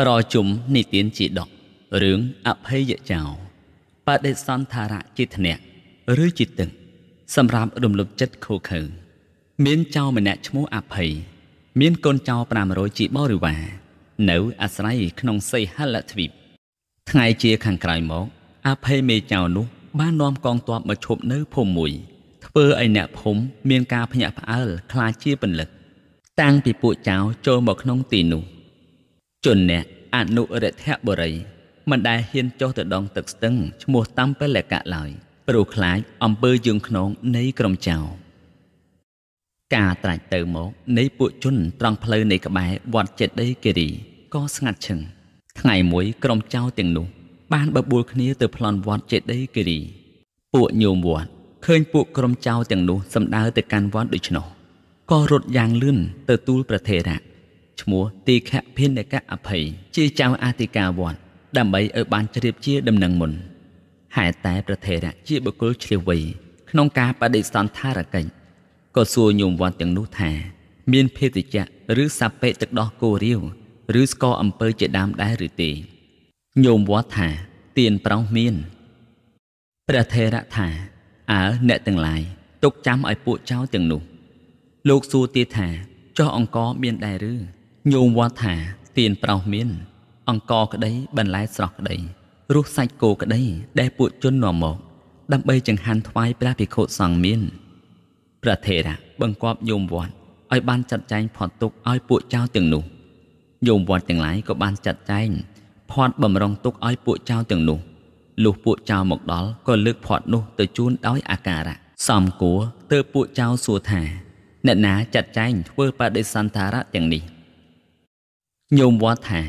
ប្រជុំនិទានជាដករឿងអភ័យចោបដិសន្ធរៈជាធ្នាក់ ឬជាទឹកសម្រាប់រំលឹកចិត្តខូខើមានចៅម្នាក់ឈ្មោះអភ័យមានកូនចៅ500ជាបរិវារនៅអាស្រ័យក្នុងសីហលទ្វីបថ្ងៃជាខាងក្រោយមកអភ័យមេចៅនោះបាននាំកងទ័ពមកឈប់នៅភូមិមួយធ្វើឲ្យអ្នកភូមិមានការភ្ញាក់ផ្អើលខ្លាចជាពន្លឹកតាំងពីពួកចៅចូលមកក្នុងទីនោះជនអ្នកអនុរិទ្ធបុរីមិនដែលហ៊ានចុះទៅដងទឹកស្ទឹងឈ្មោះតាមពលកៈឡើយព្រោះខ្លាចអំពើយើងខ្នងនៃក្រុមចៅការត្រាច់ទៅមកនៃពួកជនត្រង់ផ្លូវនៃក្បែរវត្តចេតិយគិរីក៏ស្ងាត់ឈឹងថ្ងៃមួយក្រុមចៅទាំងនោះ បានបបួលគ្នាទៅប្លន់វត្តចេតិយគិរី ពួកញោមវត្តឃើញពួកក្រុមចៅទាំងនោះសម្ដៅទៅកាន់វត្តដូច្នោះក៏រត់យ៉ាងលឿនទៅទូលប្រធេរៈឈ្មោះទីខៈភិនកៈអភ័យជាចៅអធិការវត្តដើម្បីឲ្យបានជ្រាបជាដំណឹងមុនហេតុតែប្រធេរៈជាបុគ្គលឆ្លៀវវៃក្នុងការបដិសន្ធារកិច្ចក៏សួរញោមវត្តទាំងនោះថា មានភេទជ្ជៈឬសាពេទឹកដោះគោរាវឬស្ករអំពើជាដើមដែរឬទេញោមវត្តថាទៀនប្រោសមានព្រះថេរៈថាអើអ្នកទាំងឡាយ ទុកចាំឲ្យពួកចៅទាំងនោះ លោកសួរទៀតថាចោះអង្គរមានដែរឬញោមវត្តថាទៀនប្រោសមានអង្គក្តីបន្លែស្រស់ក្តីរសសាច់គោក្តីដែលពួកជននាំមក ដើម្បីចង្ហាន់ថ្វាយព្រះភិក្ខុសង្ឃមានព្រះថេរៈបង្គាប់ញោមវត្តឲ្យបានចាត់ចែងផាត់ទុកឲ្យពួកចៅទាំងនោះញោមវត្តទាំងឡាយក៏បានចាត់ចែងផាត់បំរុងទុកឲ្យពួកចៅទាំងនោះលុះពួកចៅមកដល់ក៏លើកផាត់នោះទៅជូនដោយអាការៈសំគួរទៅពួកចៅសួរថាអ្នកណាចាត់ចែងធ្វើបដិសន្ធារៈទាំងនេះញោមវត្តថា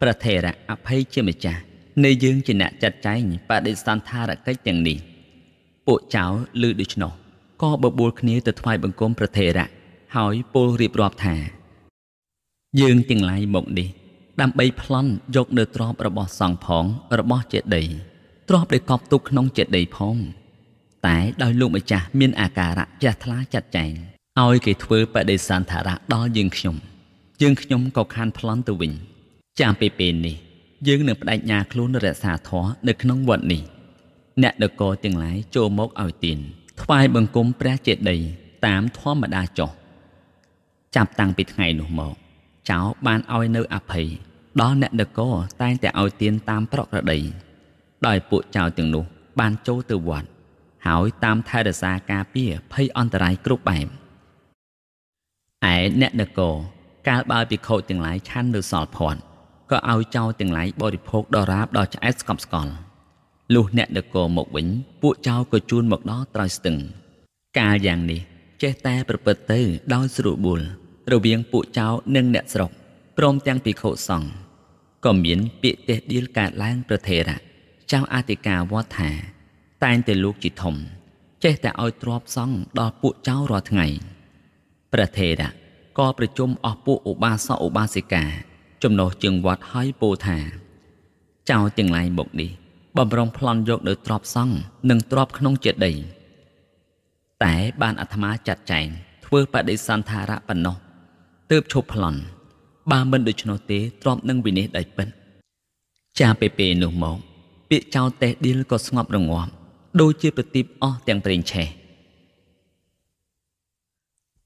ព្រះថេរៈអភ័យជាម្ចាស់នៃយើង ជាអ្នកចាត់ចែងបដិសន្ធារកិច្ចទាំងនេះពួកចៅឮដូច្នោះក៏បបួលគ្នាទៅថ្វាយបង្គំព្រះថេរៈហើយពោលរៀបរាប់ថា យើងទាំងឡាយមកនេះ ដើម្បីប្លន់យកនៅទ្រពរបស់សង្ឃផង របស់ចេតីទ្រពដែលកប់ទុកក្នុងចេតីផង តែដោយលោកម្ចាស់មានអាការៈចាស់ថ្លាចាត់ចែងឲ្យគេធ្វើបដិសន្ធារៈដល់យើងខ្ញុំ។យើងខ្ញុំក៏ខានប្លន់ទៅវិញចាំពេលពេលនេះយើងនឹងបដិញ្ញាខ្លួនរក្សាធម៌នៅក្នុងវត្តនេះ អ្នកដកទាំងឡាយចូលមកឲ្យទានថ្វាយបង្គំព្រះចេតិយតាមធម្មតាចុះចាប់តាំងពីថ្ងៃនោះមកចៅបានឲ្យនៅអភ័យដល់អ្នកដកតែងតែឲ្យទានតាមប្រក្រតីដោយពួកចៅទាំងនោះ បានចូលទៅវត្តហើយតាមថែរក្សាការពារភ័យអន្តរាយគ្រប់បែបឯអ្នកដកកាលបើភិក្ខុទាំងឡាយឆាន់នៅសល់ភ័ណ្ឌក៏ឲ្យចៅទាំងឡាយបរិភោគដរាបដល់ឆ្អែតស្កប់ស្កល់លុះអ្នកនគរមកវិញពួកចៅក៏ជូនមកដល់ត្រៃស្ទឹងកាលយ៉ាងនេះចេះតែប្រព្រឹត្តទៅដោយស្រួលបួលរវាងពួកចៅនិងអ្នកស្រុកព្រមទាំងភិក្ខុសង្ឃក៏មានពាក្យទេសដៀលកើតឡើងប្រធេរៈចៅអធិការវត្តថា តែងតែលោកជាធំចេះតែឲ្យទ្របសង្ឃដល់ពួកចៅរាល់ថ្ងៃប្រធេរៈក៏ប្រជុំអស់ពួកឧបាសកឧបាសិកាចំណោះជើងវត្តហើយពោលថាចៅទាំងឡាយមកនេះបំរុងប្លន់យកនៅទ្របសង្ឃនិងទ្របក្នុងចេតិយតែបានអាត្មាចាត់ចែងធ្វើបដិសន្ធារៈប៉ុណ្ណោះទើបឈប់ប្លន់បើមិនដូច្នោះទេទ្របនឹងវិនិច្ឆ័យដេចពិតចាពេពេនោះមក ពាក្យចៅតេះឌីលក៏ស្ងប់រងាប់ដូចជាប្រទីបអស់ទាំងប្រេងឆេះ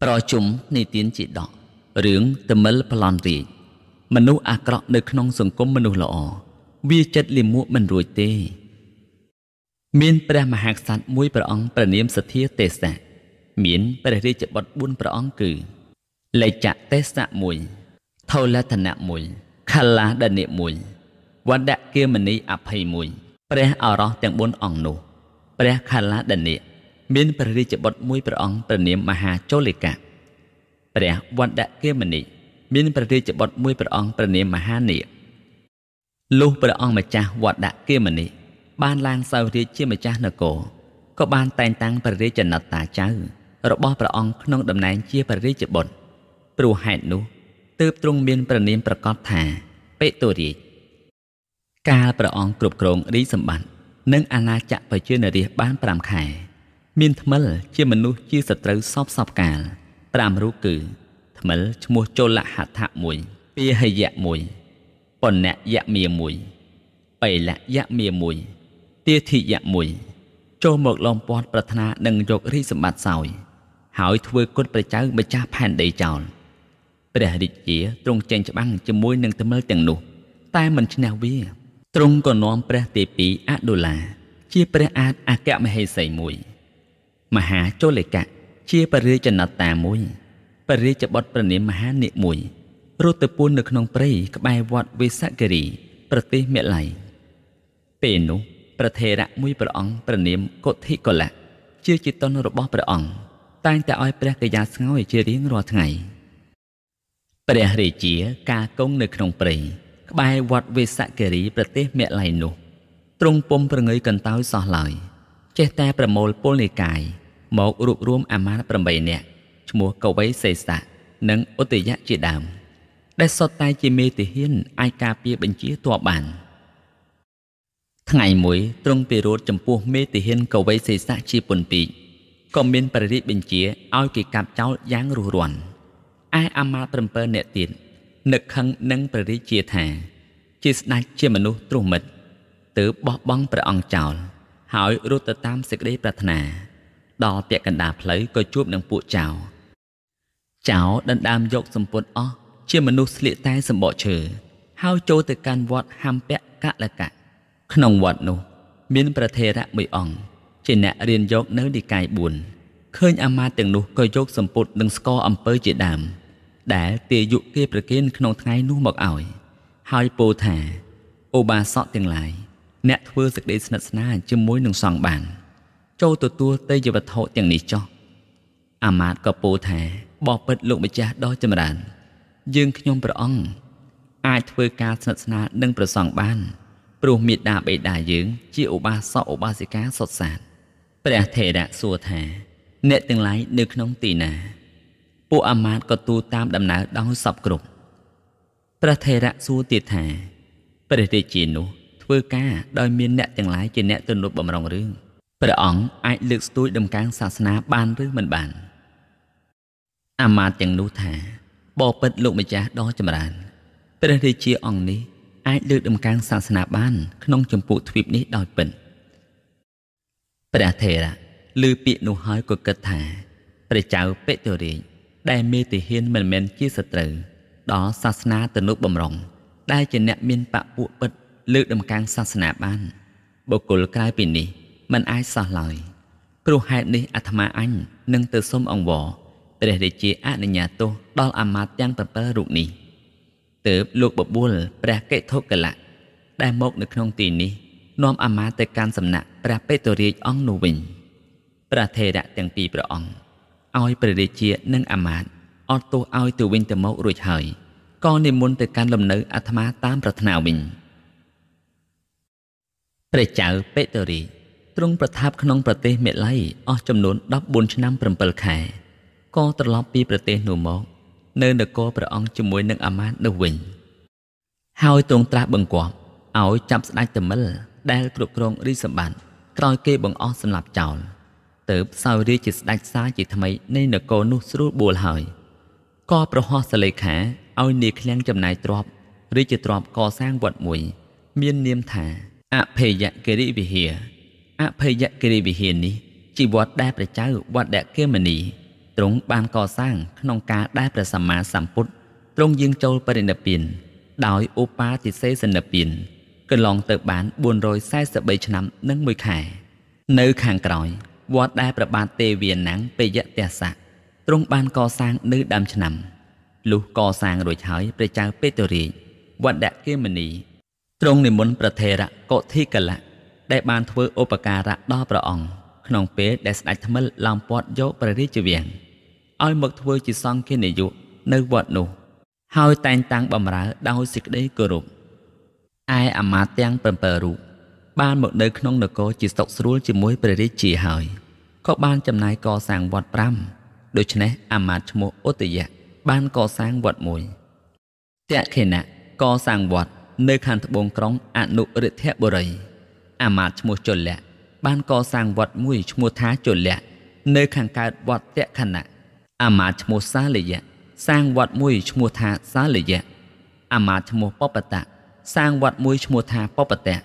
ប្រជុំនីតិានជាដករឿងតមិលប្លន់រាជមនុស្សអាក្រក់នៅក្នុងសង្គមមនុស្សល្អវាចិត្តលាមកមិនរួចទេ មានព្រះមហាក្សត្រមួយព្រះអង្គព្រះនាមសទ្ធាទេសៈមានព្រះរាជបុត្រ4ព្រះអង្គគឺលេចៈទេសៈ1ថោលធនៈ1ខលាដនិ1វណ្ដគាមនីអភ័យ1ព្រះអរោះទាំង4អង្គនោះ ព្រះខលាដនិ1មានព្រះរាជបុត្រមួយព្រះអង្គព្រះនាមមហាជលិកៈព្រះវណ្ដគាមនីមានព្រះរាជបុត្រមួយព្រះអង្គព្រះនាមមហានាគលុះព្រះអង្គម្ចាស់វណ្ដគាមនីបានឡើងសោយរាជជាម្ចាស់នគរក៏បានតែងតាំងព្រះរាជណតាចៅរបស់ព្រះអង្គក្នុងតំណែងជាព្រះរាជបុត្រព្រោះហេតុនោះទើបទ្រង់មានព្រះនាមប្រកាសថាបេតូរាជកាលព្រះអង្គគ្រប់គ្រងរាជសម្បត្តិនិង អាណាចក្រប្រជានរាស្ត្របាន5ខែមានថ្មិលជាមនុស្សជាសត្រូវសពសពកាល5រូបគឺថ្មិលឈ្មោះចលហដ្ឋមួយពាហយៈមួយបុណយៈមាមួយបិលយៈមាមួយទាធិយៈមួយចូលមកឡំពាត់ប្រាថ្នានឹងយករាជសម្បត្តិសោយ ហើយធ្វើគុតប្រជើម្ចាស់ផែនដីចោលព្រះរាជាទ្រង់ចេញច្បាំងជាមួយនឹងថ្មិលទាំងនោះ តែមិនឈ្នះវាទ្រង់ក៏នាំព្រះទេពីអដុលា ជាព្រះអាចអគ្គមហេសីមួយមហាជលិកៈជាបរិយាចនតាមួយបរិយាចបុត្រប្រនាមមហានិកមួយរត់ទៅពួននៅក្នុងព្រៃក្បែរវត្តវេសគិរីប្រទេសមេឡៃពេលនោះ ប្រធេរៈមួយព្រះអង្គប្រនាមកុធិកលៈជាចេតនរបស់ព្រះអង្គតែងតែឲ្យព្រះកយាស្ងោយជារៀងរាល់ថ្ងៃព្រះរាជាការគង់នៅក្នុងព្រៃក្បែរវត្តវេសគិរីប្រទេសមេឡៃនោះទ្រង់ពុំប្រងើយកន្តើយសោះឡើយចេះតែប្រមូលពលនិកាយមករួបរวมអាមាត្យ8នាក់ឈ្មោះកវៃសេសៈនិងឧទយៈជាដើម ដែលសុទ្ធតែជាមេតិហ៊ានអាចការពារបញ្ជាទ័ពបាន ថ្ងៃមួយទ្រង់ពិរោធចំពោះមេតិហ៊ានកវៃសេសៈជាពុនពីកក៏មានព្រះរាជបញ្ជាឲ្យគេកាប់ចោលយ៉ាងរុះរាន់ឯអាមាត្យ7នាក់ទៀតនឹកខឹងនឹងព្រះរាជាថា ជាស្ដេចជាមនុស្សទ្រុះមិត្តទើបបោះបង់ព្រះអង្គចោល ហើយរត់ទៅតាមសេចក្តីប្រាថ្នាដល់ពាក់កណ្ដាលផ្លូវក៏ជួបនឹងពួកចៅចៅដណ្ដើមយកសម្ពុតអស់ជាមនុស្សស្លៀកតែសម្បកឈើហើយចូលទៅកាន់វត្តហាំពៈកលកៈក្នុងវត្តនោះមាន ប្រធេរៈមួយអង្គជាអ្នករៀនយកនៅនិកាយ4ឃើញអាមាត្យទាំងនោះក៏យកសម្ពុតនិងស្គរអំពើជាដើមដែលទាយុគេប្រគិនក្នុងថ្ងៃនោះមកឲ្យ ហើយពោលថា អូបាសកទាំងឡាយអ្នកធ្វើសេចក្តីស្និទ្ធស្នាលជាមួយនឹងសង្ឃបាន។ចូលទទួលទេយ្យវត្ថុទាំងនេះចុះអាមាត្យក៏ពោលថាបបិទ្ធលោកម្ចាស់ដ៏ចម្រើន យើងខ្ញុំព្រះអង្គអាចធ្វើការស្និទ្ធស្នាលនឹងព្រះសង្ឃបាន ព្រោះមេដាបេដាយើងជាឧបាសកឧបាសិកាសុទ្ធសាធព្រះថេរៈសួរថា អ្នកទាំងឡាយនៅក្នុងទីណាពួកអាមាត្យក៏ទូលតាមដំណើរដោយសពគ្រប់ព្រះថេរៈសួរទៀតថាព្រះរាជានោះធ្វើការដោយមានអ្នកទាំងឡាយជាអ្នកទំនុកបំរុងរឿងព្រះអង្គអាចលើកស្ទួយដំណើរសាសនាបានឬមិនបាន អាមាត្យទាំងនោះថាបបិទ្ធលោកម្ចាស់ដ៏ចម្រើនព្រះរាជាអង្គនេះអាចលើកដំណើរសាសនាបានក្នុងចម្ពោះទ្វីបនេះដោយពិនព្រះថេរៈឮពាក្យនោះហើយក៏គិតថាព្រះចៅបេតរាជដែលមេតិហ៊ានមិនមែនជាសត្រូវដល់សាសនាទៅនោះបំរុងដែលជាអ្នកមានបពុះពិតលើកដំណើរសាសនាបាន បុគ្គលក្រៅពីនេះមិនអាចសោះឡើយព្រោះហេតុនេះអាត្មាអញនឹងទៅសុំអង្វរព្រះរាជាអនុញ្ញាតទោសដល់អាមាត្យទាំង7រូបនេះទើបលោកបបួលព្រះកិធុកលៈដែលមកនៅក្នុងទីនេះនាំអាមាត្យទៅកាន់សំណាក់ព្រះពេទរាជអង្គនោះវិញព្រះថេរៈទាំងពីរព្រះអង្គឲ្យព្រះរាជានិងអាមាត្យអត់ទោសឲ្យទៅវិញទៅមករួចហើយក៏និមន្តទៅកាន់លំនៅអាត្មាតាមប្រាថ្នាវិញព្រះចៅពេទរាជទ្រង់ប្រថាប់ក្នុងប្រទេសមេឡៃអស់ចំនួន14ឆ្នាំ7ខែក៏ត្រឡប់ពីប្រទេសនោះមក នៅនគរព្រះអង្គជាមួយនឹងអាមាត្យនោះវិញហើយទ្រង់ត្រាស់បង្គាប់ឲ្យចាប់ស្ដេចតមិលដែលគ្រប់គ្រងរាជសម្បត្តិក្រោយគេបង្អស់សម្លាប់ចោលទៅផ្សោយរាជជាស្ដេចសាជាថ្មីនៃនគរនោះស្រួលបួលហើយក៏ប្រហោះសលេខាឲ្យនាងឃ្លាំងចំណាយទ្រព្យរាជទ្រព្យកសាងវត្តមួយ មាននាមថាអភយកិរិវិហារអភយគិរីវិហារនេះជាវត្តដែលព្រះចៅវត្តគិមនីទ្រង់បានកសាងក្នុងការដែលព្រះសម្មាសម្ពុទ្ធទ្រង់យាងចូលបរិនិព្វានដោយឧបាទិសេសនិព្វានកន្លងទៅបាន443ឆ្នាំនិងមួយខែ នៅខាងក្រោយវត្តដែលប្របាទទេវានាំងពយៈទេសៈទ្រង់បានកសាងនៅដើមឆ្នាំលុះកសាងរួចហើយព្រះចៅពេតរាជវត្តគិមនីទ្រង់និមន្តប្រធេរៈកុធិកលៈដែលបានធ្វើឧបការៈដល់ព្រះអង្គក្នុងពេលដែលស្ដេចថ្មិលឡំពាត់យកព្រះរាជវាំងឲ្យ មកធ្វើជាសង្ឃានាយកនៅវត្តនោះ ហើយតែងតាំងបម្រើដោយសេចក្តីគោរពឯអាមាត្យទាំង7រូបបានមកនៅក្នុងនគរជាស្តុកស្រួល ជាមួយព្រះរាជាហើយក៏បានចំណាយកសាងវត្ត5ដូច្នេះអាមាត្យឈ្មោះឧត្តយៈបានកសាងវត្តមួយតក្ខិណៈកសាងវត្តនៅខាងត្បូងក្រុងអនុរិទ្ធបុរីអាមាត្យឈ្មោះជលៈបានកសាងវត្តមួយឈ្មោះថាជលៈនៅខាងកើតវត្តតខណៈអាមាត្យឈ្មោះសាលយៈសាងវត្តមួយឈ្មោះថាសាលយៈអាមាត្យឈ្មោះបបតៈសាងវត្តមួយឈ្មោះថាបបតៈ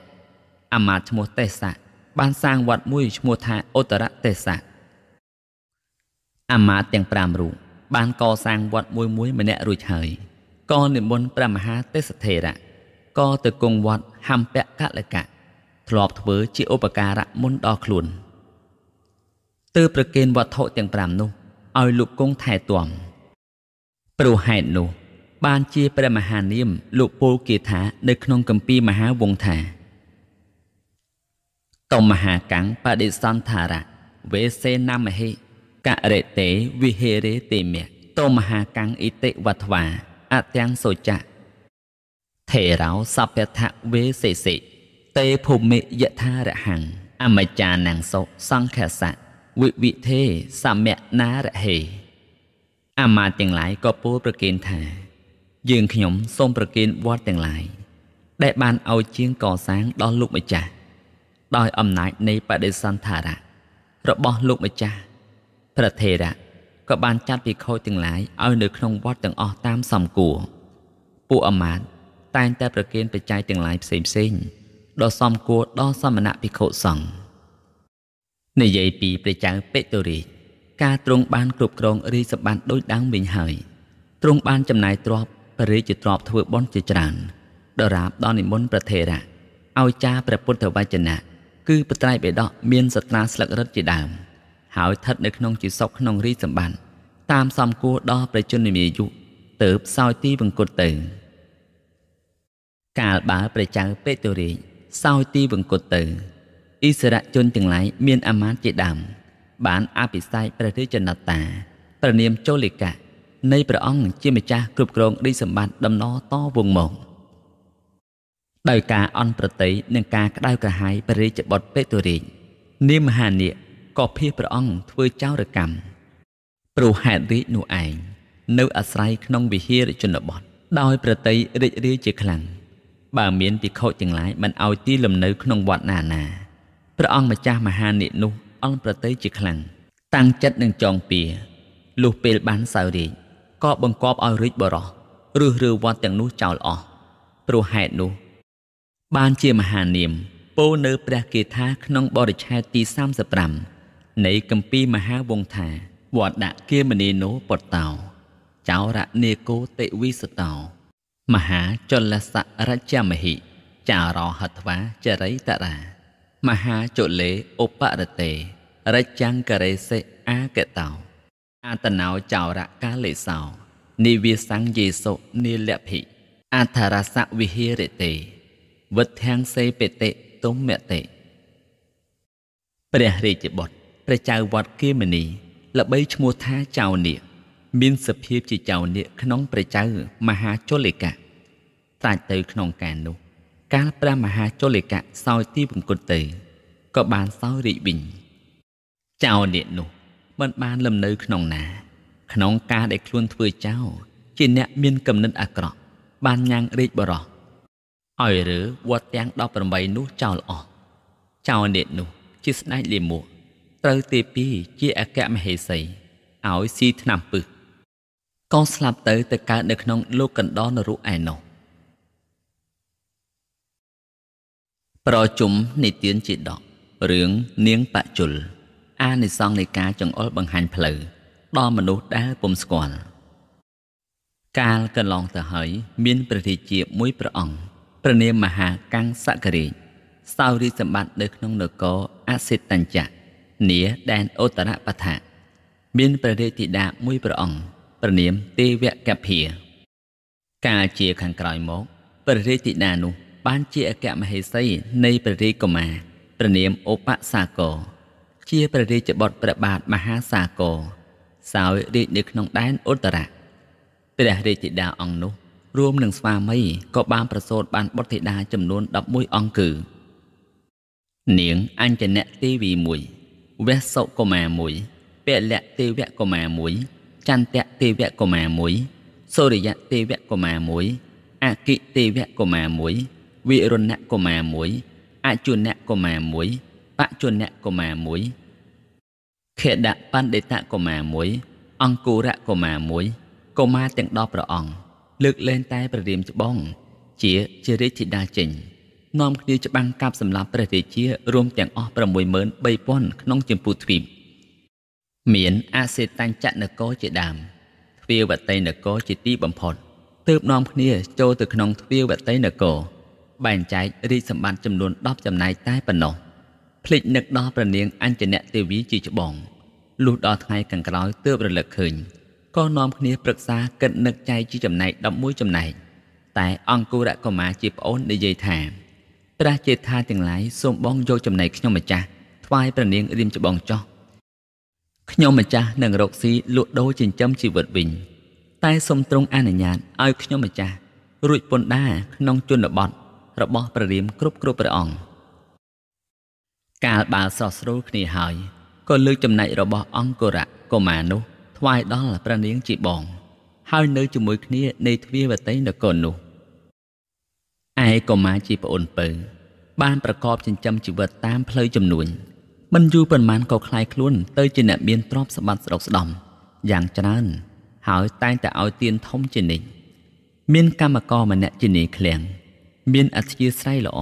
អាមាត្យឈ្មោះទេសៈបានសាងវត្តមួយឈ្មោះថាឧត្តរទេសៈអាមាត្យទាំង5រូបបានកសាងវត្តមួយមួយម្នាក់រួចហើយក៏និមន្តព្រះមហាទេសធេរៈក៏ទៅគង់វត្តហំពៈកលកៈធ្លាប់ធ្វើជាឧបការៈមុនដល់ខ្លួនទើបប្រគេនវត្ថុទាំង5នោះឲ្យលោកគង់ថែទាំព្រោះហេតុនោះ បានជាព្រះមហានាមលោកពលគាថា នៅក្នុងគម្ពីរមហាវង្សថាតមហាកੰងបដិសន្ធារៈវេសេណមហិកៈរេតេវិហេរេតេមៈតមហាកੰងអិតិវត្វាអទាំងសុចៈថេរោសព្ភថវេសេសិតេភូមិយថារហੰងអមច្ចានੰសុសង្ខសៈវិវិធេសមណារហេអាមាទាំងឡាយក៏ពោលប្រគេនថា យើងខ្ញុំសូមប្រគេនវត្តទាំងឡាយដែលបានឲ្យជាងកសាងដល់លោកម្ចាស់ដោយអំណាចនៃបដិសន្ធារៈរបស់លោកម្ចាស់ព្រះថេរៈក៏បានចាត់ភិក្ខុទាំងឡាយឲ្យនៅក្នុងវត្តទាំងអស់តាមសមគួរពួកអាមាត្យតែងតែប្រគេនបច្ច័យទាំងឡាយផ្សេងៗដ៏សមគួរដល់សមណៈភិក្ខុសង្ឃនិយាយពីព្រះចៅពេតូរី ការទ្រង់បានគ្រប់គ្រងរាជសម្បត្តិដោយដើមវិញហើយទ្រង់បានចំណាយទ្រព្យបរិជាទ្រព្យធ្វើបុណ្យជាច្រើនដរាបដល់និមន្តប្រធេរៈឲ្យចារព្រះពុទ្ធវចនៈគឺបត្រៃបេដកមានសត្រាស្លឹករឹតជាដើមហើយស្ថិតនៅក្នុងជាសពក្នុងរាជសម្បត្តិតាមសំគួរដល់ប្រជញ្ញមាយុទៅផ្សោយទីវង្គត់ទៅកាលបើព្រះចៅពេតូរីសោយទីវង្គតទៅអិសរជនទាំងឡាយមានអាមាត្យជាដើមបានអភិសេកព្រះរាជនតាព្រះនាមចូលិកៈនៃព្រះអង្គជាម្ចាស់គ្រប់គ្រងដីសម្បត្តិដំណរតវងមកដោយការអន់ប្រតិយនិងការក្តៅក្រហាយព្រះរាជបុត្រពេទុរាជនាមមហានាគក៏ភៀសព្រះអង្គធ្វើចោរកម្មព្រោះហេតុរាជនោះឯងនៅអាស្រ័យក្នុងវិហារជនបទដោយប្រតិយរិចរាយជាខ្លាំងបើមានភិក្ខុទាំងឡាយមិនឲ្យទីលំនៅក្នុងវត្តណាណាព្រះអង្គម្ចាស់មហានិនោះអន់ប្រតិជាខ្លាំងតាំងចិត្តនឹងចងពៀលុះពេលបានសៅរាជក៏បង្កប់ឲ្យរាជបរោះឬរើវត្តទាំងនោះចោលអស់ព្រោះហេតុនោះ បានជាមហានាមពោនៅព្រះគាថាក្នុងបរិច្ឆេទទី35នៃគម្ពីរមហាវង្សថាវត្តដាក់គាមនីណូពតោចោរនេកោតិវិសតោមហាចលសរជមហិចារោហត្វាចរិតរា មហាចលេឧបរតេរច្ចង្ករេសិអាកតោអតណោចោរកាលេសោនិវាសង្ឃយេសុនិលភិអធរសវិហិរិតេវត្ថំសេបតិទុមតេព្រះរាជបុត្រព្រះចៅវត្តគេមនីល្បីឈ្មោះថាចៅនេះមានសភាពជាចៅនាគក្នុងព្រះចៅមហាជលិកៈតាច់ទៅ ក្នុងការនោះកាលព្រះមហាជលិកៈសោយទីបង្គត់ទៅក៏បានសោយរាជវិញចៅនាគនោះមិនបានលំនៅ ក្នុងណា ក្នុងការដែលខ្លួនធ្វើចៅជាអ្នកមានគំនិតអាក្រក់ បានញ៉ាំងរេចបរោះឲ្យរើវត្តទាំង18នោះចោលអស់ចៅនាគនោះ ជាស្ដេចលាមកត្រូវទេពី ជាអគ្គមហេសីឲ្យស៊ីថ្នាំពឹសកូនស្លាប់ទៅទៅកើតនៅក្នុងលោកកណ្ដោនរុឯណោះប្រជុំនិទានជាដករឿងនាងបច្ចុលអានិសង្ឃនៃការចង្អុលបង្ហាញផ្លូវដល់មនុស្សដែលពុំស្គាល់កាលកន្លងទៅហើយ មានព្រះរាជាមួយព្រះអង្គព្រះនាមមហាកੰងសករាជសោរីសម្បត្តិនៅក្នុងនគរអសិតតញ្ចៈនាដែនឧត្តរប្រថាមានព្រះរាជធីតាមួយព្រះអង្គព្រះនាមទេវកភាកាលជាខាងក្រោយមកព្រះរាជធីតានោះ បានជាអគ្គមហេសី នៃព្រះរាជកុមារព្រះនាមឧបសាគរជាព្រះរាជបុត្រព្រះបាទមហាសាគរសោយរាជនៅក្នុងដែនឧត្តរៈព្រះរាជធីតាអង្គនោះ រួមនឹងស្វាមីក៏បាន ប្រសូតបានបុត្រធីតាចំនួន11អង្គគឺ នាងអញ្ញនៈទេវី1វេសុកុមារ1ពលៈទេវកុមារ1ចន្ទៈទេវកុមារមួយសូរិយៈទេវកុមារមួយអគិទេវកុមារមួយវិរណកុមារមួយអជុណកុមារមួយបជុណកុមារមួយខេដបណ្ឌិតកុមារមួយអង្គរកុមារមួយកុមារទាំង10ព្រះអង្គលើកលែងតែព្រះរាមច្បង ជាជារាជធីតាចេញនាំគ្នាច្បាំងកាប់សម្លាប់ព្រះរាជារួមទាំងអស់63000ក្នុងចម្ពោះទ្វីបមានអសេតាញ់ចនគរជាដើមទ្វាវតីនគរជាទីបំផុតទើបនាំគ្នាចូលទៅក្នុងទ្វាវតីនគរបែងចែករាជសម្បត្តិចំនួន10ចំណែកតែប៉ុណ្ណោះភ្លេចនឹកដល់ព្រះនាងអញ្ញនៈទេវីជាច្បងលុះដល់ថ្ងៃខាងក្រោយ ទើបរលឹកឃើញក៏នាំគ្នាប្រឹក្សាគិតនឹកចែកជាចំណែក11ចំណែកតែអង្គរកុមារជាប្អូននិយាយថាព្រះចេថាទាំងឡាយសូមបងយកចំណែកខ្ញុំម្ចាស់ថ្វាយព្រះនាងរៀមច្បងចោះខ្ញុំម្ចាស់នឹងរកស៊ីលក់ដូរចិញ្ចឹមជីវិតវិញតែសូមទ្រង់អនុញ្ញាតឲ្យខ្ញុំម្ចាស់រួចពន្ធដារក្នុងជនបទរបស់ព្រះរាមគ្រប់គ្រប់ព្រះអង្គកាលបើស្រស់ស្រួលគ្នាហើយក៏លើកចំណែករបស់អង្គរៈកុមារនោះថ្វាយដល់ព្រះនាងជាបង ហើយ នៅជាមួយ គ្នានៃទ្វាវតីនគរនោះឯកុមារជាប្អូនពៅបានប្រកបចិញ្ចឹមជីវិតតាមផ្លូវចំនួនមិនយូរប៉ុន្មានក៏คลายខ្លួនទៅជាអ្នកមានទ្រព្យសម្បត្តិស្ដុកស្ដម្ភយ៉ាងច្រើនហើយតែងតែឲ្យទានធំជានិច្ចមានកម្មករម្នាក់ជានាយឃ្លាំងមានអធិស្ស្រ័យល្អ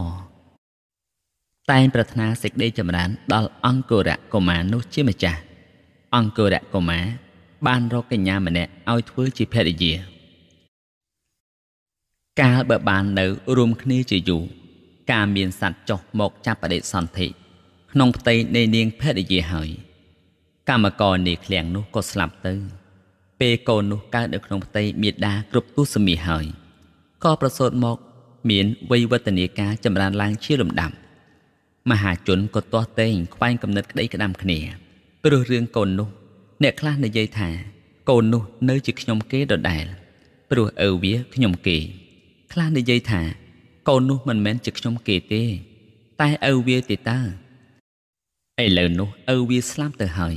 តែងប្រាថ្នាសេចក្តីចម្រើន ដល់អង្គរៈកុមារនោះជាម្ចាស់អង្គរៈកុមារបានរកកញ្ញាម្នាក់ឲ្យធ្វើជាភរិយាកាលបើបាននៅរួមគ្នាជាយូរការមានសัตว์ចុះមកចាប់បដិសន្ធិក្នុងផ្ទៃនៃនាងភរិយាហើយកម្មករនៃឃ្លាំងនោះក៏ស្លាប់ទៅពេលកូននោះកើតនៅក្នុងផ្ទៃមេដាគ្រប់ទុសមីហើយក៏ប្រសូតមក មានវ័យវឌ្ឍនាការចម្រើនឡើងជាលំដាប់មហាជនក៏ទាស់តែងខ្វែងគំនិតក្តីក្តាំគ្នាព្រោះរឿងកូននោះ អ្នកខ្លះនិយាយថា កូននោះនៅជាខ្ញុំគេដដែល ព្រោះឪវាខ្ញុំគេ ខ្លះនិយាយថាកូននោះមិនមែនជាខ្ញុំគេទេ តែឪវាទេតើឥឡូវនោះឪវាស្លាប់ទៅហើយ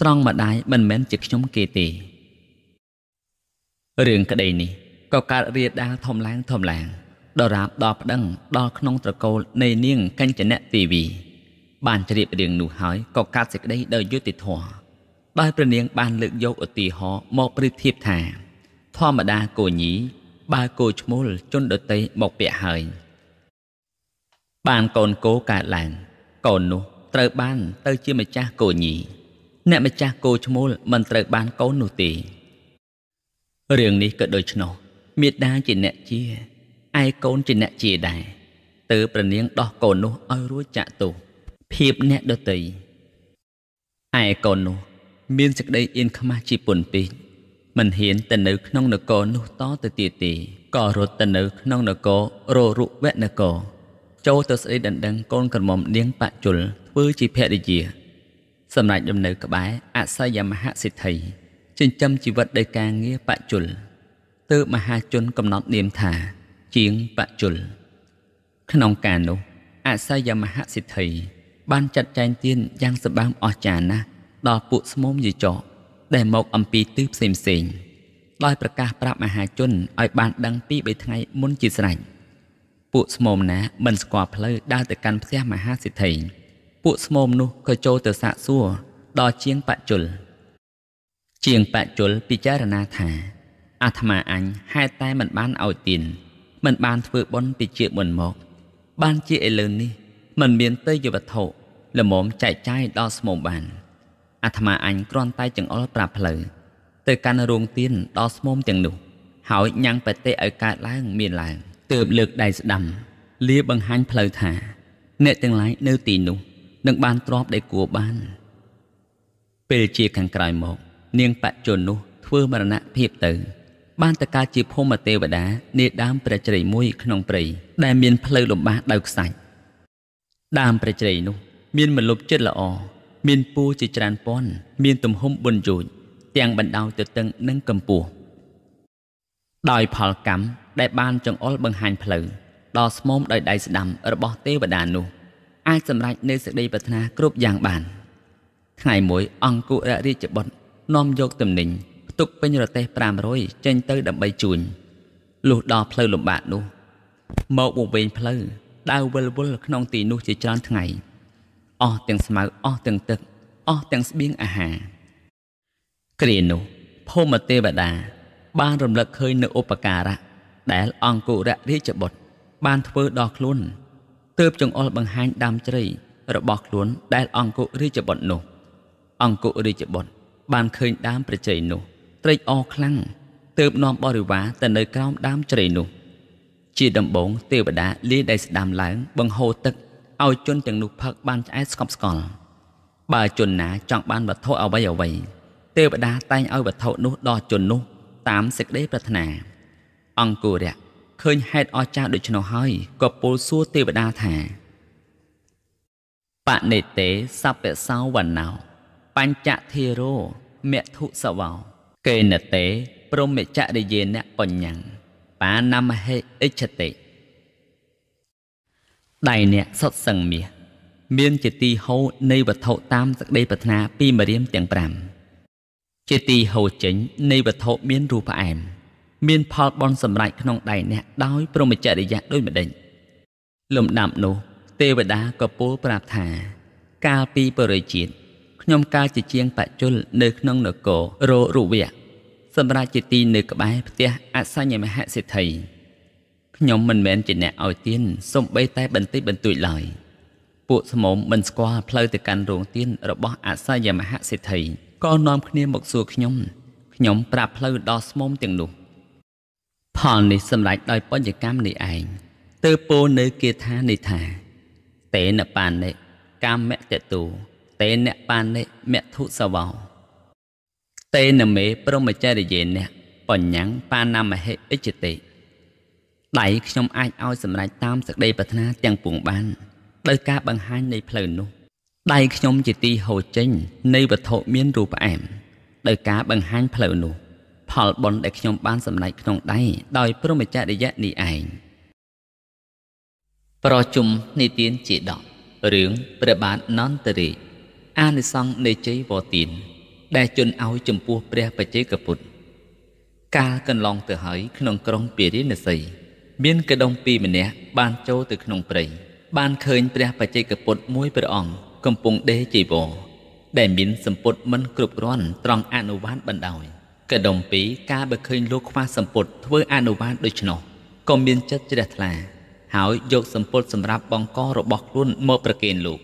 ត្រង់ម្ដាយមិនមែនជាខ្ញុំគេទេរឿងក្តីនេះក៏កើតរាលដាលធំឡើងធំឡើងដរាបដល់ប្តឹង ដល់ក្នុងត្រកូលនៃនាងកញ្ចនៈទេវី បានជ្រាបរឿងនោះហើយក៏កាត់សេចក្តីដោយយុត្តិធម៌ដោយព្រះនាងបានលើកយកឧទាហរណ៍មកប្រៀបធៀបថា ធម្មតាគោញីបើគោឈ្មោលជនដតីមកពាក់ហើយ បានកូនគោកើតឡើងកូននោះត្រូវបាន ទៅជាម្ចាស់គោញីអ្នកម្ចាស់គោឈ្មោលមិនត្រូវបានកូននោះទេរឿងនេះក៏ដូច្នោះមេដាជាអ្នកជាឯកូនជាអ្នកជាដែរទើបប្រនាងដោះកូននោះឲ្យរួចចាក់ទោសភាពអ្នកដតីឯកូននោះ មានសេចក្តីអៀនខ្មាស់ជាពុនពេកមិនហ៊ានទៅនៅ ក្នុងនគរនោះតទៅទៀតទេក៏រត់ទៅនៅ ក្នុងនគរររុវនគរចូលទៅស្ដីដណ្ដឹងកូនក្រមុំនាងបច្ចុលពើជាភរិយាសម្រាប់លំនៅក្បែរអសយមហសិទ្ធិចិញ្ចឹមជីវិតដោយការងារបច្ចុលទើបមហាជនកំណត់នាមថា ជាងបច្ចុលក្នុងការនោះអសយមហសិទ្ធិបានចាត់ចែងទានយ៉ាងសម្បើមអស្ចារ្យណាស់ដល់ពួកស្មុំយាចកដែលមកអំពីទិសផ្សេងផ្សេងដោយប្រកាសប្រាប់មហាជនឲ្យបានដឹងពី3ថ្ងៃមុនជាស្រេចពួកស្មុំណាមិនស្គាល់ផ្លូវដើរទៅកាន់ផ្ទះមហាសិទ្ធិពួកស្មោមនោះក៏ចូលទៅសាកសួរដល់ជាងបច្ចុលជាងបច្ចុលពិចារណាថាអាត្មាអញហេតុតែមិនបានឲ្យទានមិនបានធ្វើបុណ្យពីជាមុនមក បានជាឥឡូវនេះ មិនមានទេយវត្ថុលមមចែកចាយដល់ស្មុំបានអាត្មាអញគ្រាន់តែចង្អុលប្រាប់ផ្លូវទៅកាន់រោងទៀនដល់ស្មុំទាំងនោះហើយញ៉ាំងបតិឲ្យកើតឡើងមានឡើងទើបលើកដៃស្ដាំលាបង្ហាញផ្លូវថាអ្នកទាំងឡាយនៅទីនោះនឹងបានទ្រពដែលគួរបាន ពេលជាខាងក្រោយមកនាងបច្ចុប្បន្ននោះ ធ្វើមរណភាពទៅ បានទៅកើតជាភូមិទេវតានាដើមព្រះជ្រៃមួយក្នុងព្រៃដែលមានផ្លូវលំបាកដៅខ្សាច់ដើមព្រះជ្រៃនោះ មានមលប់ចិត្តល្អមានពូជាច្រើនពាន់មានទំហំបុណ្យយោជទាំងបណ្ដោយទៅទឹងនិងកម្ពស់ដោយផលកម្មដែលបានចង្អុលបង្ហាញផ្លូវដល់ស្មុំដោយដៃស្ដាំរបស់ទេវតានោះអាចសម្រេចនូវសេចក្តីប្រាថ្នាគ្រប់យ៉ាងបាន ថ្ងៃមួយ អង្គុររាជបុត្រនាំយកទំនិញផ្ទុកពេញរទេះ500ចេញទៅ ដើម្បីជួញលុះដល់ផ្លូវលំបាកនោះមកវង្វេងផ្លូវដើរវិលវល់ក្នុងទីនោះជាច្រើនថ្ងៃអស់ទាំងស្មៅអស់ទាំងទឹកអស់ទាំងស្បៀងអាហារគ្រានោះភូមិទេវតាបាន រំលឹកឃើញនូវឧបការៈដែលអង្គររាជបុត្របានធ្វើដល់ខ្លួនទើបចង្អុលបង្ហាញដើមជ្រៃរបស់ខ្លួនដែលអង្គរាជបុត្រនោះអង្គរាជបុត្របានឃើញដើមប្រជ័យនោះត្រេកអរខ្លាំងទើបនាំបរិវារទៅនៅក្រោមដើមជ្រៃនោះជាដំបងទេវតាលាយដៃស្ដាំឡើងបង្ហូរទឹកឲ្យជនទាំងនោះផឹកបានឆ្អែតស្កប់ស្កល់បើជនណាចង់បានវត្ថុអ្វីអ្វីទេវតាតែងឲ្យវត្ថុនោះដល់ជននោះតាមសេចក្តីប្រាថ្នាអង្គរៈឃើញហេតុអស្ចារ្យដូច្នោះហើយក៏ពោលសួរទេវតាថាបណិតេសពសោវណ្ណោបញ្ចធារោមធុសវោកេណតេព្រមចរិយេនបញ្ញੰបាណមហេអិច្ឆតេដៃអ្នកសុតសឹងមាសមានជាទីហោនៃវត្ថុតាមសក្តីប្រាថ្នាពីមរាមទាំង5ជាទីហោចេញនៃវត្ថុមានរូបផ្អែមមានផលបន់សម្រេចក្នុងដៃអ្នកដោយព្រមចរិយាដូចម្ដេចលំដាប់នោះ ទេវតាក៏ពោលប្រាប់ថាកាលពីបរិជាតិខ្ញុំ កាលជាជាងបច្ចុលនៅក្នុងនគររោរុវៈសម្រាប់ជាទីនៅ ក្បែរផ្ទះអសញ្ញមហសិទ្ធិខ្ញុំមិនមែនជាអ្នកឲ្យទានសំបីតែបន្តិចបន្តួចឡើយពួកស្មុំមិនស្គាល់ផ្លូវទៅកាន់រោងទានរបស់អសញ្ញមហសិទ្ធិក៏នាំគ្នាមកសួរខ្ញុំខ្ញុំប្រាប់ផ្លូវដល់ស្មុំទាំងនោះផលនេះសម្រេចដោយបញ្ញកម្មនេះឯងទើបពោលនៅគាថានេះថាតេនបានិកម្មតតូតេនបានិមធុសវោតេនមេព្រមចរិយេនេះបញ្ញាំងបាណមហិអិជតិដៃខ្ញុំអាចឲ្យសម្រេចតាមសេចក្តីប្រាថ្នាទាំងពួងបានដោយការបង្ហាញនៃផ្លូវនោះដៃខ្ញុំជាទីហូរចេញ នៃវត្ថុមានរូបផ្អែមដោយការបង្ហាញផ្លូវនោះផលបុណ្យដែលខ្ញុំបានសម្រេចក្នុងដៃដោយព្រមចរិយៈនេះឯងប្រជុំនិទានជាដករឿងព្រះបាទនន្តរាជអានិសង្ឃនៃជ័យវរទានដែលជន់ឲ្យចំពោះព្រះបច្ចេកពុទ្ធកាលកន្លងទៅហើយក្នុងក្រុងពារាណសីមានកដុំពីរម្នាក់បានចូលទៅក្នុងព្រៃបានឃើញព្រះបច្ចេកពុទ្ធមួយព្រះអង្គកំពុងដេរចីវរដែលមានសម្ពុតមិនគ្រប់គ្រាន់ត្រង់អនុវត្តបណ្ដោយ។កដុំ2ការបើឃើញលោកខ្វះសម្ពុតធ្វើអនុវត្តដូច្នោះក៏មានចិត្តជ្រះថ្លាហើយយកសម្ពុតសម្រាប់បង្ករបស់ខ្លួនមកប្រគេនលោក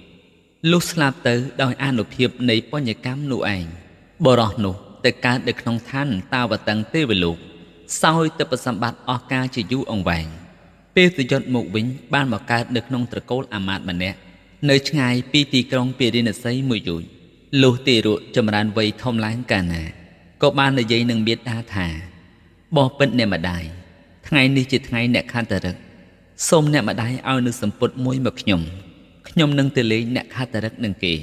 លុះស្លាប់ទៅដោយអនុភាពនៃបញ្ញកម្មនោះឯងបរោះនោះទៅកើតនៅក្នុងឋានតាវតឹងទេវលោកសោយទៅប្រសម្បត្តិអស់ការជាយូរអង្វែងពេលទៅយត់មកវិញបានមកកើតនៅក្នុងត្រកូលអាមាត្យម្នាក់ នៅឆ្ងាយពីទីក្រុងពារាណសីមួយយូរលុះទីរក់ចម្រើនវ័យធំឡើងកាលណាក៏បាននិយាយនឹងមាតាថាបោះពិនអ្នកម្ដាយថ្ងៃនេះជាថ្ងៃអ្នកខន្តរឹកសូមអ្នកម្ដាយឲ្យនឹងសម្ពុតមួយមកខ្ញុំខ្ញុំនឹងទៅលេងអ្នកខន្តរឹកនឹងគេ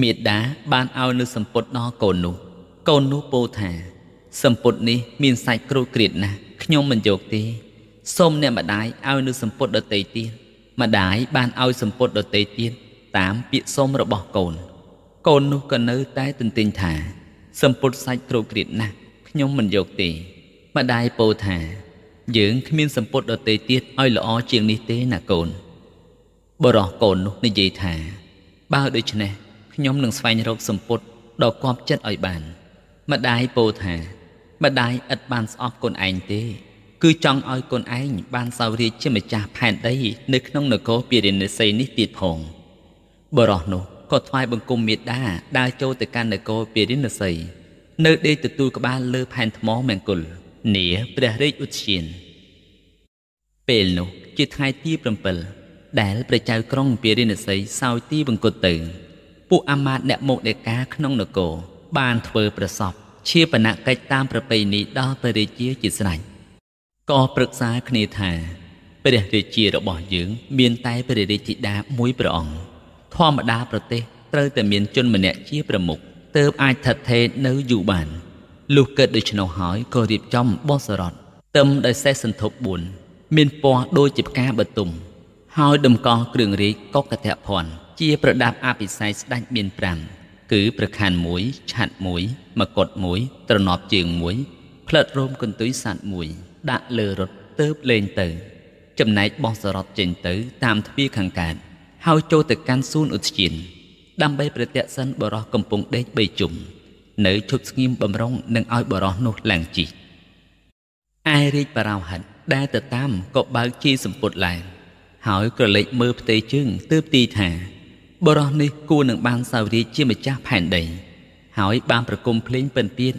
មេដាបានឲ្យនឹងសម្ពុតដល់កូននោះកូននោះពោលថាសម្ពុតនេះ មានសាច់ក្រូចក្រៀតណាស់ខ្ញុំមិនយកទេសូមអ្នកម្ដាយឲ្យនឹងសម្ពុតដតីទៀតម្ដាយបានឲ្យសម្ពុតដតីទៀតតាមពាក្យសូមរបស់កូនកូននោះក៏នៅតែទន្ទិញថាសម្ពុតសាច់ទ្រគ្រៀតណាស់ខ្ញុំមិនយកទេ ម្ដាយពោលថា យើងគ្មានសម្ពុតដតេទៀតឲ្យល្អជាងនេះទេណាកូនបរោះកូននោះនិយាយថា បើដូច្នេះខ្ញុំ នឹងស្វែងរកសម្ពុតដ៏គប់ចិត្តឲ្យបាន ម្ដាយពោលថា ម្ដាយឥតបានស្អប់កូនឯងទេ គឺចង់ឲ្យកូនឯងបានសោរាជជាម្ចាស់ផែនដីនៅក្នុងនគរពារាណសីនេះទៀតផងបរោះនោះក៏ថ្វាយបង្គំមេដាដើរចូលទៅកាន់នគរពារិណសីនៅដេកទទួលក្បាលលើផែនថ្មមង្គលនាព្រះរាជឧទ្យាន ពេលនោះជាថ្ងៃទី7ដែលព្រះចៅក្រុងពារិណសីសោយទី បង្គត់ទៅពួកអាមាត្យអ្នកមកដេកាក្នុងនគរបានធ្វើប្រសពជាបណកិច្ចតាមប្រពៃណីដល់ព្រះរាជាជាស្រេចក៏ប្រឹក្សាគ្នាថាព្រះរាជារបស់យើង មានតែព្រះរាជធីតាមួយព្រះអង្គធម្មតាប្រទេសត្រូវតែមានជនម្នាក់ជាប្រមុខទើបអាចថិតថេរនៅយូរបានលុះកើតដូច្នោះហើយក៏រៀបចំបោះសរតទឹមដោយសេះសន្ធប់4មានពណ៌ដូចជាផ្កាបទុំហើយតម្កល់គ្រឿងរាជកកធភ័ណ្ឌជាប្រដាប់អភិសេកស្ដេចមាន5គឺប្រខាន1ឆ័ត្រ1មកុដ1ត្រណប់ជើង1ផ្លិតរោមកន្ទុយសัตว์1ដាក់លើរត់ទើបលេងទៅចំណែកបោះសរតចេញទៅតាមទ្វារខាងកើតហើយចូលទៅកាន់សួនឧទ្យាន ដើម្បីប្រតិសិនបរោះកំពុងដេកបីជុំនៅឈប់ស្ងៀមបំរុងនឹងឲ្យបរោះនោះឡើងជីកឯរាជបារោហិត ដែលទៅតាមក៏បើកជាសម្ពុតឡើងហើយក្រឡេកមើលផ្ទៃជើងទើបទីថា បរោះនេះគួរនឹងបានសាវរាជជាម្ចាស់ផែនដី ហើយបានប្រគំភ្លេងពិនពាទ្យ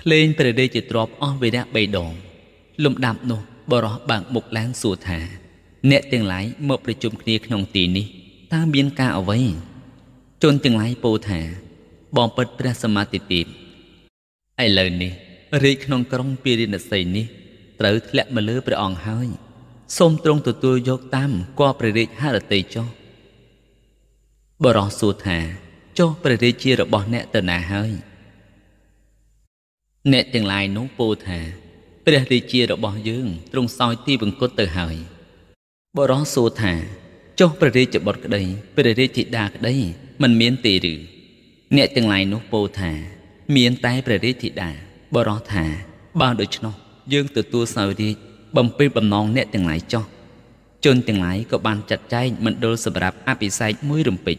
ភ្លេងព្រះរាជទ្រពអស់វេរៈ៣ដង លំដាប់នោះ បរោះបាក់មុខឡើងសួរថាអ្នកទាំងឡាយមកប្រជុំគ្នាក្នុងទីនេះតើមានការអ្វីជនទាំងឡាយពោលថាបងពិតព្រះសមាទិទីបឥឡូវនេះរាជក្នុងក្រុងពារាណសីនេះ ត្រូវធ្លាក់មកលើព្រះអង្គហើយសូមទ្រង់ទទួលយកតាមគល់ព្រះរាជហឫទ័យចុះបរោះសួរថាចុះព្រះរាជារបស់ អ្នកទៅណាហើយ អ្នកទាំងឡាយនោះពោលថា ព្រះរាជារបស់យើងទ្រង់សោយទីបង្គត់ទៅហើយ។បរោះសួរថា ចុះព្រះរាជបុត្រក្តីព្រះរាជធីតាក្តីមិនមានទេឬអ្នកទាំងឡាយនោះពោលថាមានតែព្រះរាជធីតាបរោះថាបើដូច្នោះយើងទទួលសោយរាជបំពេញបំណងអ្នកទាំងឡាយចោះជនទាំងឡាយក៏បានចាត់ចែងមណ្ឌលសម្រាប់អភិសេកមួយរំពេច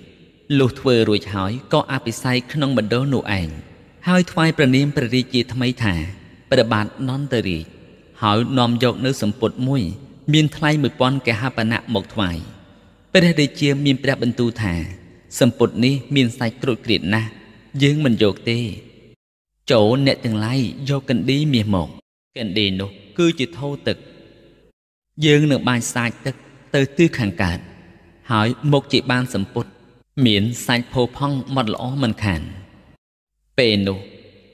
លុះធ្វើរួចហើយក៏អភិសេកក្នុងមណ្ឌលនោះឯងហើយថ្វាយព្រះនាមព្រះរាជាថ្មីថាព្រះបាទនន្តរាជហើយនាំយកនៅសម្ពុតមួយមានថ្លៃ1000កហបណៈមកថ្វាយព្រះរាជាមានព្រះបន្ទូលថាសម្ពុតនេះ មានសាច់ក្រូចក្រៀតណាស់យើងមិនយកទេ ចូលអ្នកទាំងឡាយយកកណ្ឌីមាសមកកណ្ឌីនោះគឺជាថូទឹក យើងនឹងបាញ់សាច់ទឹកទៅទិសខាងកើតហើយមកជាបានសម្ពុតមានសាច់ផោផង់ຫມត់ល្អមិនខាន ពេលនោះ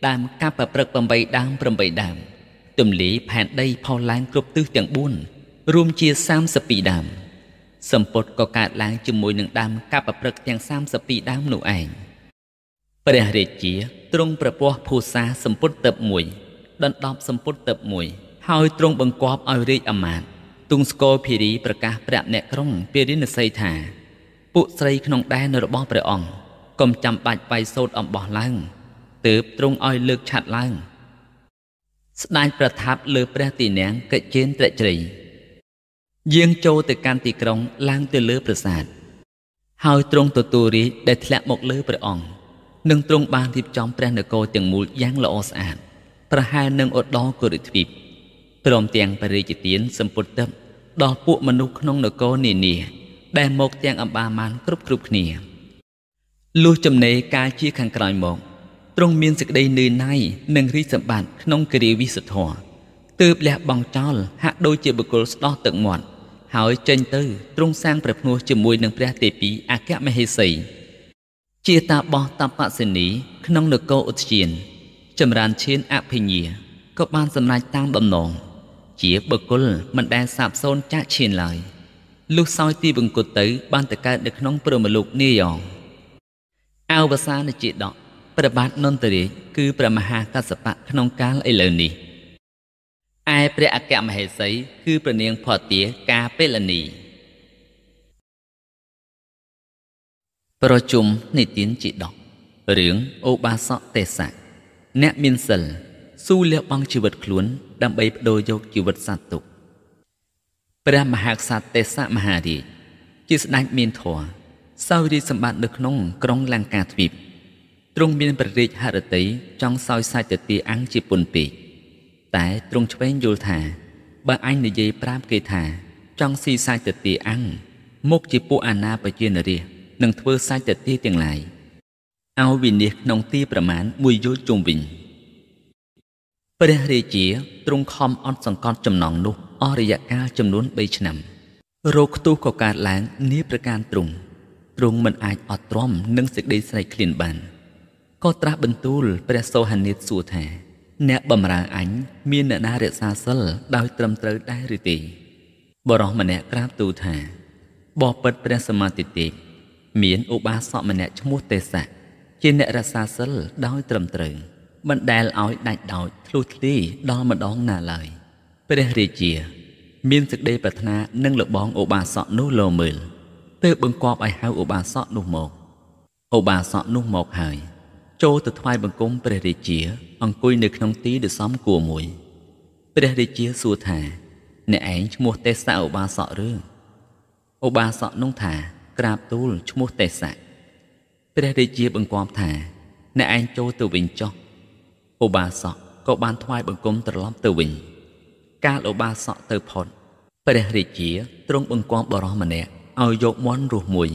ដើមកាប់ប្រព្រឹក8ដើម8ដើមទំលី ផែន ដីផុសឡើងគ្រប់ទិសទាំងរួមជា32ដើមសម្ពុតក៏កើតឡើងជាមួយនឹងដើមកັບប្រព្រឹកទាំង32ដើមនោះឯងព្រះរាជាទ្រង់ប្រពោះភូសាសម្ពុតតឹបមួយដណ្ដប់សម្ពុតតឹបមួយហើយទ្រង់បង្គាប់ឲ្យរាជអាមាត្យទុងស្គរភិរី ប្រកាសព្រះអ្នកក្រុងពារិណសីថាពួកស្រីក្នុងដែនរបស់ព្រះអង្គកុំចាំបាច់បៃសោតអំបោះឡើងទើបទ្រង់ឲ្យលើកឆាត់ឡើង ស្ដេចប្រថាប់លើ ព្រះទីនាំងកិច្ចជេនត្រជ្រៃយាងចូលទៅកាន់ទីក្រុងឡើងទៅលើប្រាសាទហើយទ្រង់ទទួលរាជដែលធ្លាក់មកលើព្រះអង្គនិងទ្រង់បានរៀបចំព្រះនគរទាំងមូលយ៉ាងល្អស្អាតប្រហែលនឹងឧត្តរគរុទ្វីបព្រមទាំងបរិយាទានសម្ពុតទឹកដល់ពួកមនុស្សក្នុងនគរនានាដែលមកទាំងអម្បាមានគ្រប់គ្រប់គ្នាលុះចំណេកាលជាខាងក្រោយមកទ្រង់មានសេចក្តីនឿយណាយនិងរីកសម្បត្តិក្នុងគិរីវិសុទ្ធរទើបលះបង់ចោលហាក់ដូចជាបុគ្គលស្ដោះទឹកមាត់ហើយចេញទៅទ្រង់សាងព្រះភ្នោះជាមួយនឹងព្រះទេពីអគ្គមហេសី ជាតាបោះតបសិនី ក្នុងនគរឧទ្យានចម្រើនឈានអភិញាក៏បានសម្រេចតាមដំណង ជាបុគ្គលមិនដែលសាបសូន្យចាក់ឈានឡើយលុះសោយទីវង្គតទៅ បានទៅកើតនៅក្នុងព្រមលោកនាយងអវសានជាដកព្រះបាទនន្តរាជគឺព្រះមហាកស្សបៈក្នុងកាលឥឡូវនេះឯព្រះអគ្គមហេសីគឺព្រះនាងផទាកាពេលនីប្រជុំនិទានជីដករឿងអូបាសកទេសៈអ្នកមានសិលស៊ូលះបង់ជីវិតខ្លួនដើម្បីបដូរយកជីវិតសត្វទុកព្រះមហាក្សត្រទេសៈមហារាជជាស្ដេចមានធម៌សោយរាជសម្បត្តិនៅក្នុងក្រុងលង្កាទ្វីបទ្រង់មានព្រះរាជហឫទ័យចង់សោយសាច់ទៅទីអង្គជាពុនពេកតែទ្រង់ឆ្វេងយល់ថាបើអញនិយាយប្រាប់គេថា ចង់ស៊ីសាច់ទៅទីអាំងមកជាពួកអាណាប្រជានរានឹងធ្វើសាច់ទៅទីទាំងឡាយឲ្យវិនិច្ឆ័យក្នុងទីប្រមាណមួយយល់ជុំវិញព្រះរាជាទ្រង់ខំអត់សង្កត់ចំណងនោះអស់រយៈកាលចំនួន3ឆ្នាំរោគខ្ទុះក៏កើតឡើងនាប្រការទ្រង់ទ្រង់មិនអាចអត់ទ្រាំនឹងសេចក្តីស្រេកឃ្លានបានក៏ត្រាស់បន្ទូលព្រះសោហានិតសួរថាអ្នកបំរើអញមានអ្នកណារក្សាសិលដោយត្រឹមត្រូវដែរឬទេបរោះម្នាក់ក្រាបទូលថាបបិទ្ធព្រះសមាទិទេពមានឧបាសកម្នាក់ឈ្មោះទេសៈជាអ្នករក្សាសិលដោយត្រឹមត្រូវមិនដែលឲ្យដាច់ដោចធ្លុះធ្លីដល់ម្ដងណាឡើយព្រះរាជា មានសេចក្តីប្រាថ្នានឹងលបងឧបាសកនោះលោមើលទើបបង្គាប់ឲ្យហៅឧបាសកនោះមកឧបាសកនោះមកហើយចូលទៅថ្វាយបង្គំព្រះរាជាអង្គុយនៅក្នុងទីដែលសមគួរមួយព្រះរាជាសួរថាអ្នកឯងឈ្មោះទេសៈឧបាសកឬឧបាសកនោះថាក្រាបទូលឈ្មោះទេសៈព្រះរាជាបង្គាប់ថាអ្នកឯងចូលទៅវិញចុះឧបាសកក៏បានថ្វាយបង្គំត្រឡប់ទៅវិញ កាលឧបាសកទៅផុតព្រះរាជាទ្រង់បង្គាប់បរិសម្នាក់ឲ្យយកមន់រស់មួយ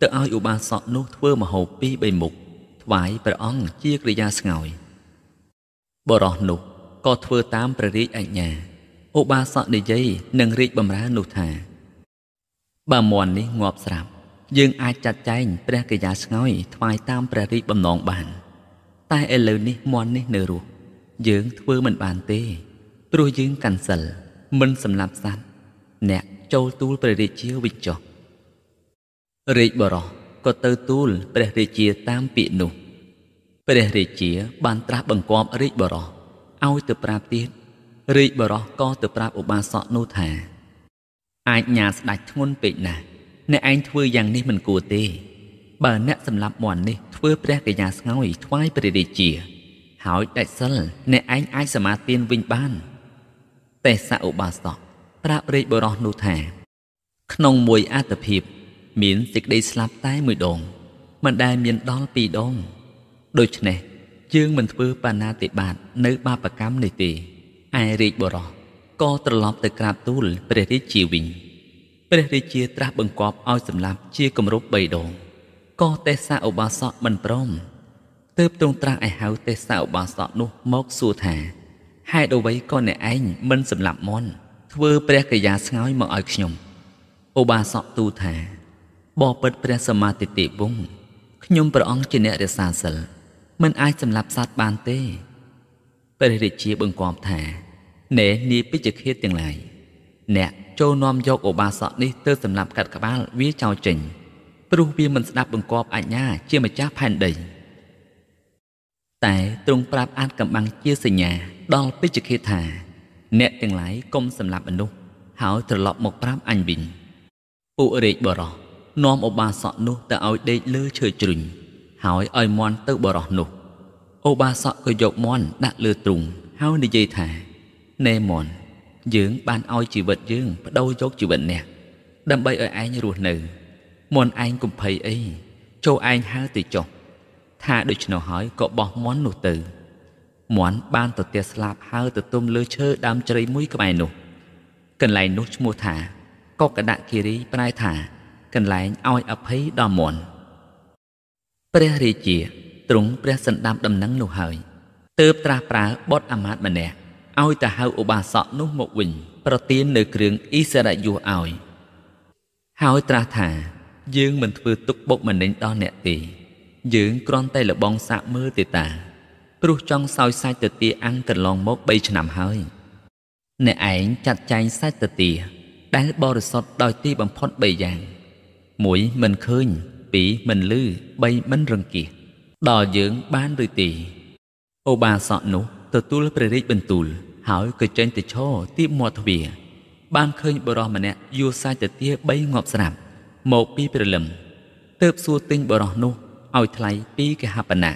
ទៅឲ្យឧបាសកនោះធ្វើមហោបពីរបីមុខថ្វាយព្រះអង្គជាក្រិយាស្ងោយ បរោះនោះក៏ធ្វើតាមព្រះរាជអាជ្ញាឧបាសកនិយាយនឹងរាជបម្រើនោះថាបើមន់នេះងាប់ស្រាប់យើងអាចចាត់ចែងព្រះកិយាស្ងោយថ្វាយតាមព្រះរាជបំណងបាន តែឥឡូវនេះមន់នេះនៅរស់យើងធ្វើមិនបានទេព្រោះយើងកាន់សិល មិនសម្លាប់សត្វអ្នកចូលទូលព្រះរាជាវិញចុះរាជបរោះក៏ទៅទូលព្រះរាជាតាមពាក្យនោះព្រះរាជាបានត្រាស់បង្គាប់រាជបរោះឲ្យទៅប្រាប់ទៀតរាជបរោះក៏ទៅប្រាប់ឧបាសកនោះថាអាចញាស្ដាច់ធ្ងន់ពេកណាស់អ្នកឯងធ្វើយ៉ាងនេះមិនគួរទេ បើអ្នកសម្លាប់មន់នេះធ្វើព្រះកញ្ញាស្ងោយថ្វាយព្រះរាជា ហើយដាច់សិលអ្នកឯងអាចសមាទានវិញបានទេសឧបាសកប្រាប់រាជបរោះនោះថាក្នុងមួយអត្តភាព មានសេចក្តីស្លាប់តែមួយដងមិនដែលមានដល់ពីរដងដូច្នេះយើងមិនធ្វើបាណាតិបាតនៅ បាបកម្មនេះទេឯរាជបុរសក៏ត្រឡប់ទៅក្រាបទូលព្រះរាជាវិញ ព្រះរាជា ត្រាស់បង្គាប់ឲ្យសម្លាប់ជាគម្រប់3ដងក៏ទេសៈឧបាសកមិនព្រមទើបទ្រង់ត្រាស់ឲ្យហៅទេសៈឧបាសកនោះមកសួរថាហេតុអ្វីក៏អ្នកឯងមិនសម្លាប់មន់ធ្វើព្រះកយាស្ងោយមកឲ្យខ្ញុំឧបាសកទូថាបបិទ្ធព្រះសមាទិតិវង្សខ្ញុំព្រះអង្គជាអ្នករក្សាសិល្ប៍មិនអាចសម្លាប់សត្វបានទេព្រះរាជាបង្គាប់ថាណែនាយពេជ្ឈឃាតទាំងឡាយអ្នកចូលនាំយកឧបាសកនេះទៅសម្លាប់កាត់ក្បាលវាចោលចេញព្រោះវាមិនស្ដាប់បង្គាប់អាជ្ញាជាម្ចាស់ផែនដីតែទ្រង់ប្រាប់អាចកំបាំងជាសញ្ញាដល់ពេជ្ឈឃាតថា អ្នកទាំងឡាយកុំសម្លាប់មនុស្សហើយត្រឡប់មកប្រាប់អញវិញពួករាជបរោះនាំឧបាសកនោះទៅឲ្យដេកលើឈើជ្រុញហើយឲ្យមន់ទៅបរោះនោះឧបាសកក៏យកមន់ដាក់លើទ្រូងហើយនិយាយថាណែមន់យើង បានឲ្យជីវិតយើងបដូរយកជីវិតអ្នក ដើម្បីឲ្យឯងរស់នៅមន់ឯងកំភៃអីចូលឯងហើទៅចុះថាដូច្នោះហើយក៏បោះមន់នោះទៅមន់បានទៅទះស្លាប់ហើទៅទុំលើឈើដើមជ្រៃមួយក្បែរនោះ កន្លែងនោះឈ្មោះថាកកដាក់គិរីប្រែថា កន្លែងឲ្យអភ័យដល់មន់ព្រះរាជាទ្រង់ព្រះសន្តាប់ដំណឹងនោះហើយទើបត្រាស់ប្រើបុត្រអាមាត្យម្នាក់ឲ្យទៅហៅឧបាសកនោះមកវិញប្រទាននៅគ្រឿងអិសរិយឲ្យហើយត្រាស់ថាយើងមិនធ្វើទុកបុកម្នេញដល់អ្នកទេយើងគ្រាន់តែលបងសាក់មើលទេតាព្រោះចង់សោយសាច់ទៅទាអាំងកន្លងមក3ឆ្នាំហើយអ្នកឯងចាត់ចែងសាច់ទៅទាដែលបរិសុទ្ធដោយទីបំផុត3យ៉ាង1មិនឃើញ 2. មិនលឺ 3. មិនរង្គៀសដល់យើងបានឬទេឧបាសកនោះទទួលព្រះរាជបន្ទូល ហើយក៏ចេញទៅឈរទៀបមាត់ទ្វារបានឃើញបរោះម្នាក់យួរសាច់ទៅទា3ងាប់ស្រាប់មកពីព្រលឹមទើបសួរទិញបរោះនោះឲ្យថ្លៃពីកហបណៈ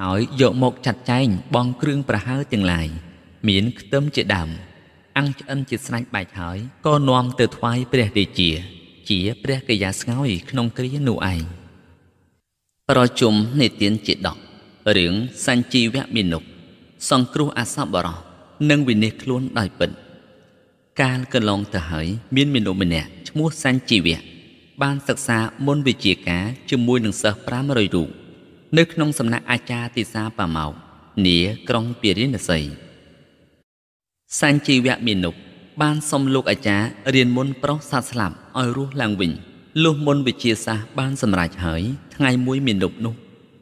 ហើយយកមកចាត់ចែងបងគ្រឿងប្រហើទាំងឡាយ មានខ្ទឹមជាដើមអង្គឆ្អិនជាស្នាញ់បែកហើយក៏នាំ ទៅថ្វាយព្រះរាជាជាព្រះកិយាស្ងោយក្នុងគ្រានោះឯងប្រជុំនេទានជាដករឿងសញ្ជីវៈមានុកសង្គ្រោះអសបរោះនិងវិនិច្ឆ័យខ្លួនដោយពិតកាលកន្លងទៅហើយ មានមានុម្នាក់ឈ្មោះសញ្ជីវៈបានសិក្សាមុនវិជ្ជាការជាមួយនឹងសិស្ស500រូបនៅក្នុងសំណាក់អាចារ្យទីសាបាម៉ោកនាក្រុងពារាណសីសញ្ជីវៈមានុកបានសុំលោកអាចារ្យរៀនមុនប្រុសសាត់ស្លាប់ឲ្យរស់ឡើងវិញលុះមុនវិជាសាស្ត្របានសម្រេចហើយថ្ងៃមួយមានលោកនោះ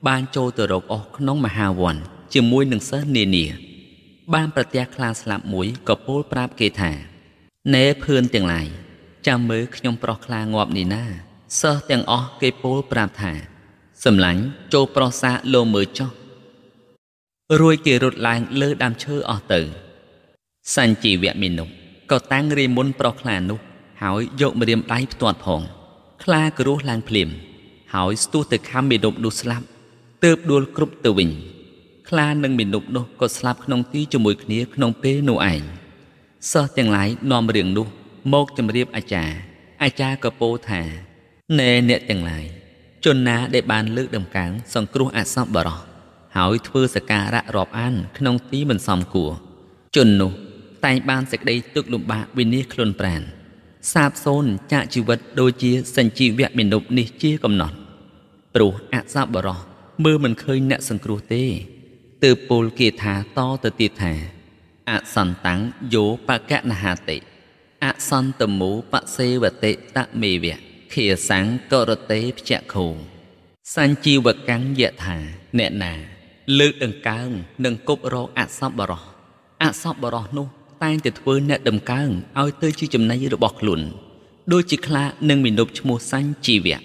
បានចូលទៅរកអស់ក្នុងមហាវ័នជាមួយនឹងសិស្សនានា បានប្រទះខ្លាស្លាប់មួយក៏ពោលប្រាប់គេថាណែភឿនទាំងឡាយចាំមើលខ្ញុំប្រុសខ្លាងាប់នេះណាសិស្សទាំងអស់គេពោលប្រាប់ថាសម្លាញ់ចូលប្រុសសាលោមើលចោះរួយគេរត់ឡើងលើដើមឈើអស់ទៅសញ្ជីវៈមេនុស្សក៏តាំងរាយមុនប្រុសខ្លានោះហើយយកម្រាមដៃផ្ទាត់ផង ខ្លាក៏រស់ឡើងភ្លាមហើយស្ទុះទៅខាំមេនប់នោះស្លាប់ទើបដួលគ្រប់ទៅវិញ ខ្លានិងមេនប់នោះក៏ស្លាប់ក្នុងទីជាមួយគ្នាក្នុង ពេលនោះឯងសិស្សទាំងឡាយនាំរឿងនោះមកជម្រាបអាចារ្យអាចារ្យក៏ពោលថាណែអ្នកទាំងឡាយជនណាដែលបាន លើក ដំកើងសង្គ្រោះអសពបរោះហើយធ្វើសការៈរាប់អាន ក្នុងទីមិនសមគួរជននោះតែងបានសេចក្តីទុក្ខលំបាកវិនិច្ឆ័យខ្លួនប្រាណសាបសូន្យចាកជីវិតដូចជាសញ្ជីវៈមាណពនេះជាកំណត់ព្រោះអសាបរោះមើលមិនឃើញអ្នកសង្គ្រោះទេទើបពលគេថាតទៅទៀតថាអសន្តੰយោបកណហតិអសន្តមូបសេវតិតមេវៈខេសੰករតេភៈខោសញ្ជីវកੰយថាអ្នកណា លើកដង្កើងនិងគប់រកអសបរោះអសបរោះនោះតែងតែធ្វើអ្នកដំកើងឲ្យទៅជាចំណៃរបស់ខ្លួន ដូចជាខ្លា និងមាណពឈ្មោះសាញ់ជីវៈ